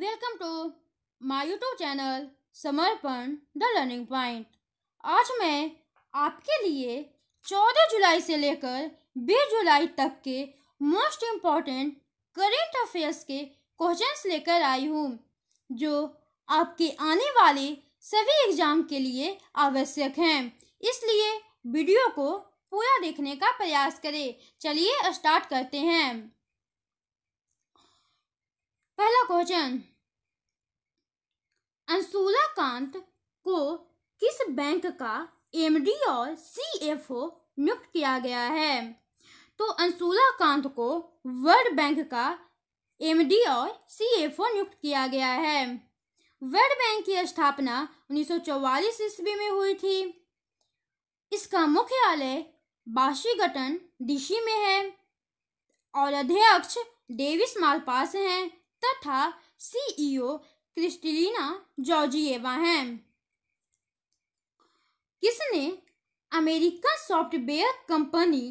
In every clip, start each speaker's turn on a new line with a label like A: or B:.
A: welcome to my YouTube channel Samarpan the learning point आज मैं आपके लिए 14 जुलाई से लेकर 20 जुलाई तक के मोस्ट इम्पॉर्टेंट करेंट अफेयर्स के क्वेश्चंस लेकर आई हूँ जो आपके आने वाले सभी एग्जाम के लिए आवश्यक हैं इसलिए वीडियो को पूरा देखने का प्रयास करें चलिए स्टार्ट करते हैं पहला क्वेश्चन अंशुला कांत को किस बैंक का एमडी और सीएफओ नियुक्त किया गया है तो अंशुला कांत को वर्ल्ड बैंक का एमडी और सीएफओ नियुक्त किया गया है वर्ल्ड बैंक की स्थापना 1944 ईस्वी में हुई थी इसका मुख्यालय गठन डीसी में है और अध्यक्ष डेविस मालपास हैं तथा सीईओ क्रिस्टलिना जॉर्जिएवा हैं किसने America software company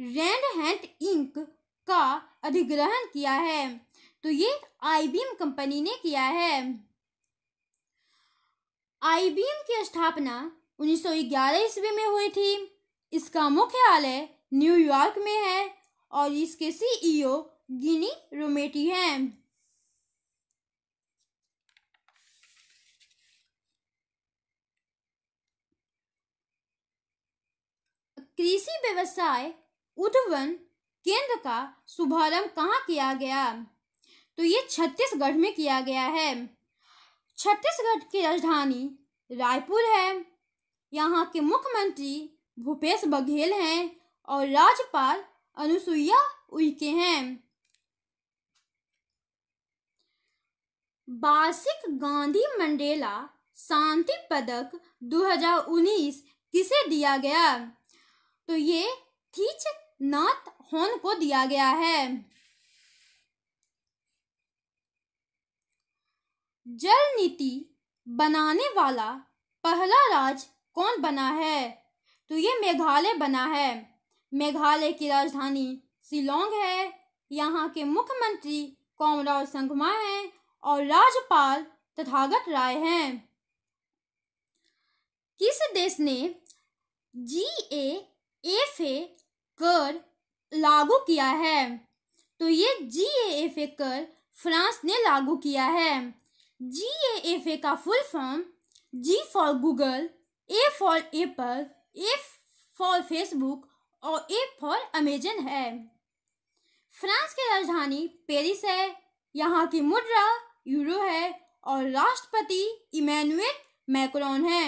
A: Red Hand Inc का अधिग्रहण किया है तो ये आईबीएम कंपनी ने किया है आईबीएम की स्थापना 1911 ईस्वी में हुई थी इसका मुख्यालय न्यूयॉर्क में है और इसके सीईओ गिनी रोमेटी हैं कृषि व्यवसाय उद्वन केंद्र का शुभारंभ कहाँ किया गया तो ये छत्तीसगढ़ में किया गया है छत्तीसगढ़ की राजधानी रायपुर है यहाँ के मुख्यमंत्री भूपेश बघेल हैं और राज्यपाल अनुसुईया उइके हैं वार्षिक गांधी मंडेला शांति पदक 2019 किसे दिया गया तो ये थीच नाथ होन को दिया गया है जल नीति बनाने वाला पहला राज कौन बना है तो ये मेघालय बना है मेघालय की राजधानी शिलोंग है यहाँ के मुख्यमंत्री कॉमराव संगमा हैं और राज्यपाल तथागत राय हैं किस देश ने जी ए एफ ए कर लागू किया है तो ये जी ए एफ ए कर फ्रांस ने लागू किया है जी ए एफ ए का full form G for Google A for Apple A for Facebook और ए फॉर अमेजन है फ्रांस की राजधानी पेरिस है यहाँ की मुद्रा यूरो है और राष्ट्रपति इमैनुएल मैक्रोन है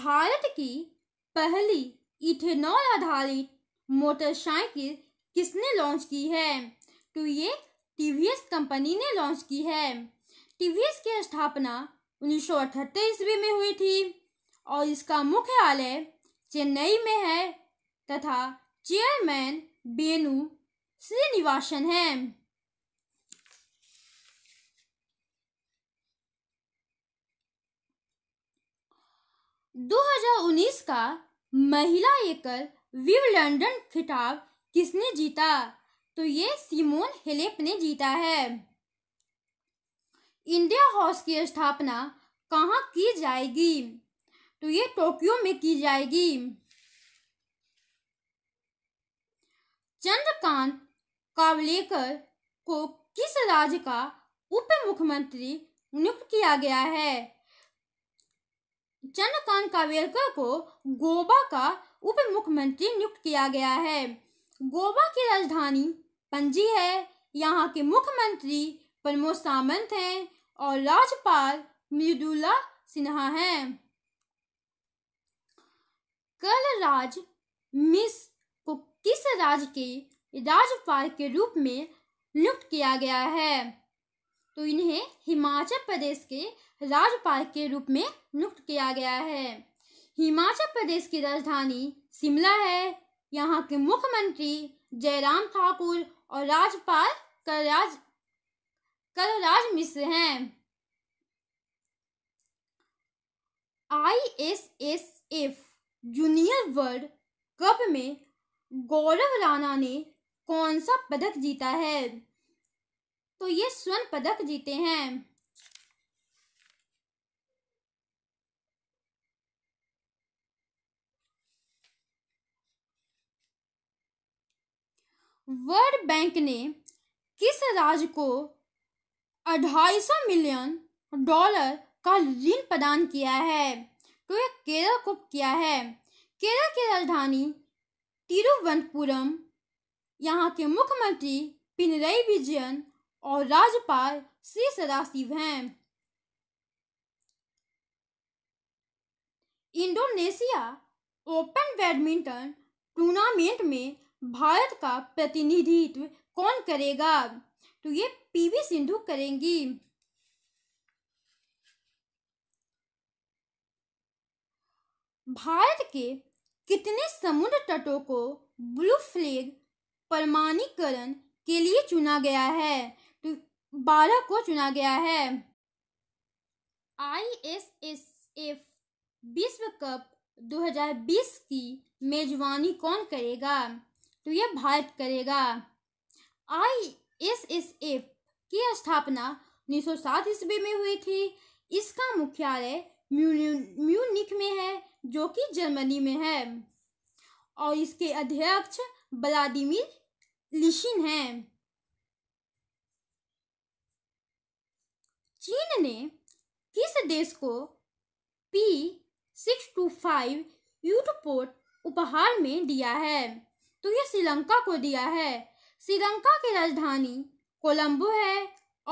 A: भारत की पहली इथेनॉल आधारित मोटरसाइकिल किसने लॉन्च की है तो ये टीवीएस कंपनी ने लॉन्च की है टीवीएस की स्थापना उन्नीस सौ अठहत्तर ईस्वी में हुई थी और इसका मुख्यालय चेन्नई में है तथा चेयरमैन बेनू श्रीनिवासन है 2019 का महिला एकल लंडन खिताब किसने जीता तो ये सिमोन हेलेप ने जीता है इंडिया हाउस की स्थापना कहाँ की जाएगी तो ये टोक्यो में की जाएगी चंद्रकांत कावलेकर को किस राज्य का उप मुख्यमंत्री नियुक्त किया गया है चंद्रकांत कावेरकर को गोवा का उप मुख्यमंत्री नियुक्त किया गया है गोवा की राजधानी पंजी है यहाँ के मुख्यमंत्री प्रमोद सावंत हैं और राज्यपाल मृदुला सिन्हा हैं कल राज मिस को किस राज्य के राज्यपाल के रूप में नियुक्त किया गया है तो इन्हें हिमाचल प्रदेश के राज्य पार्क के रूप में नियुक्त किया गया है हिमाचल प्रदेश की राजधानी शिमला है यहाँ के मुख्यमंत्री जयराम ठाकुर और राज्यपाल कलराज कलराज मिश्र हैं आईएसएसएफ जूनियर वर्ल्ड कप में गौरव राणा ने कौन सा पदक जीता है तो ये स्वर्ण पदक जीते हैं वर्ल्ड बैंक ने किस राज्य को अढ़ाई सौ मिलियन डॉलर का ऋण प्रदान किया है तो यह केरल को किया है केरल की राजधानी तिरुवनंतपुरम यहाँ के मुख्यमंत्री पिनरई विजयन और राज्यपाल श्री सदाशिव हैं इंडोनेशिया ओपन बैडमिंटन टूर्नामेंट में भारत का प्रतिनिधित्व कौन करेगा तो ये पीवी सिंधु करेंगी भारत के कितने समुद्र तटों को ब्लू फ्लैग प्रमाणीकरण के लिए चुना गया है तो बारह को चुना गया है आई एस एस एफ विश्व कप 2020 की मेजबानी कौन करेगा तो यह भारत करेगा आई एस एस एफ की स्थापना उन्नीस सौ सात ईस्वी में हुई थी इसका मुख्यालय म्यूनिक में है जो कि जर्मनी में है और इसके अध्यक्ष व्लादिमीर लिशिन हैं चीन ने किस देश को पी सिक्स टू फाइव यूटपोर्ट उपहार में दिया है तो यह श्रीलंका को दिया है श्रीलंका की राजधानी कोलंबो है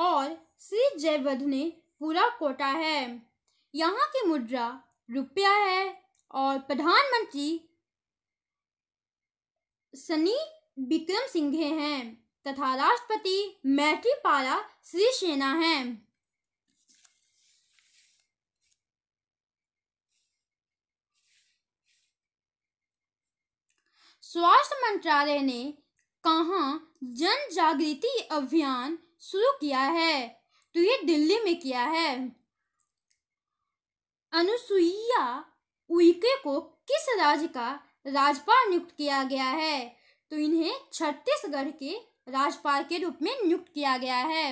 A: और श्री जयवध ने पूरा कोटा है यहाँ की मुद्रा रुपया है और प्रधानमंत्री सनी विक्रम सिंघे हैं तथा राष्ट्रपति मैत्रीपाला सेना हैं स्वास्थ्य मंत्रालय ने कहा जन जागृति अभियान शुरू किया है तो ये दिल्ली में किया है अनुसुईया उइके को किस राज्य का राजपाल नियुक्त किया गया है तो इन्हें छत्तीसगढ़ के राजपाल के रूप में नियुक्त किया गया है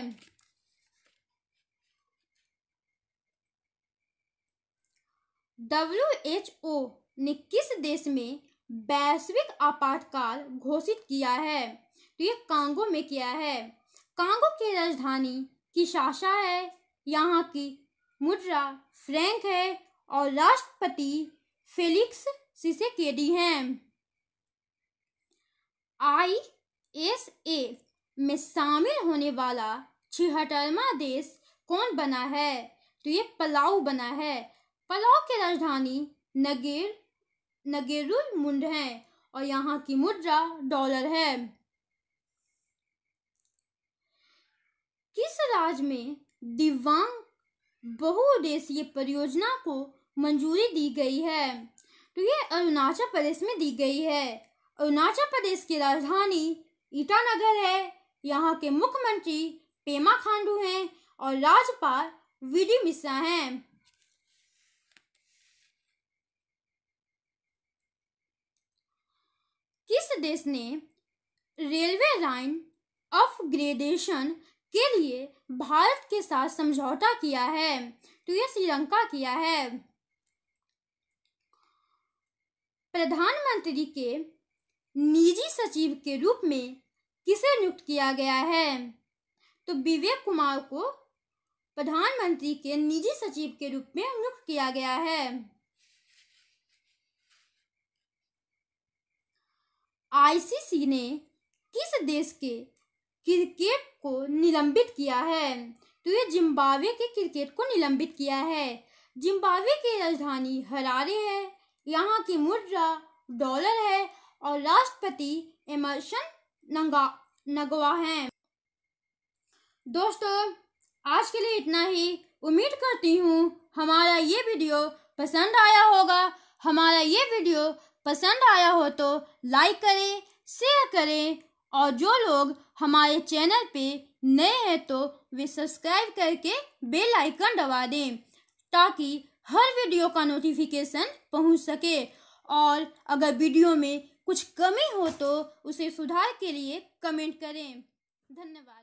A: डब्ल्यू एच ओ ने किस देश में वैश्विक आपातकाल घोषित किया है तो ये कांगो में किया है कांगो की राजधानी किशाशा है यहाँ की मुद्रा फ्रैंक है और राष्ट्रपति फेलिक्स केडी हैं आई एस ए में शामिल होने वाला छिहत्तरवा देश कौन बना है तो ये पलाऊ बना है पलाऊ की राजधानी नगेर नगेरुल मुंड है और यहाँ की मुद्रा डॉलर है किस राज्य में दिव्यांग बहुउद्देशीय परियोजना को मंजूरी दी गई है तो ये अरुणाचल प्रदेश में दी गई है अरुणाचल प्रदेश की राजधानी ईटानगर है यहाँ के मुख्यमंत्री पेमा खांडू हैं और राज्यपाल वी डी मिश्रा हैं किस देश ने रेलवे लाइन अपग्रेडेशन के लिए भारत के साथ समझौता किया है तो यह श्रीलंका किया है प्रधानमंत्री के निजी सचिव के रूप में किसे नियुक्त किया गया है तो विवेक कुमार को प्रधानमंत्री के निजी सचिव के रूप में नियुक्त किया गया है आईसीसी ने किस देश के क्रिकेट को निलंबित किया है तो ये जिम्बाब्वे के क्रिकेट को निलंबित किया है जिम्बाब्वे की राजधानी हरारे है यहाँ की मुद्रा डॉलर है और राष्ट्रपति एमरसन नगवा हैं दोस्तों आज के लिए इतना ही उम्मीद करती हूँ हमारा ये वीडियो पसंद आया होगा हमारा ये वीडियो पसंद आया हो तो लाइक करें शेयर करें और जो लोग हमारे चैनल पे नए हैं तो वे सब्सक्राइब करके बेल आइकन दबा दें ताकि हर वीडियो का नोटिफिकेशन पहुंच सके और अगर वीडियो में कुछ कमी हो तो उसे सुधार के लिए कमेंट करें धन्यवाद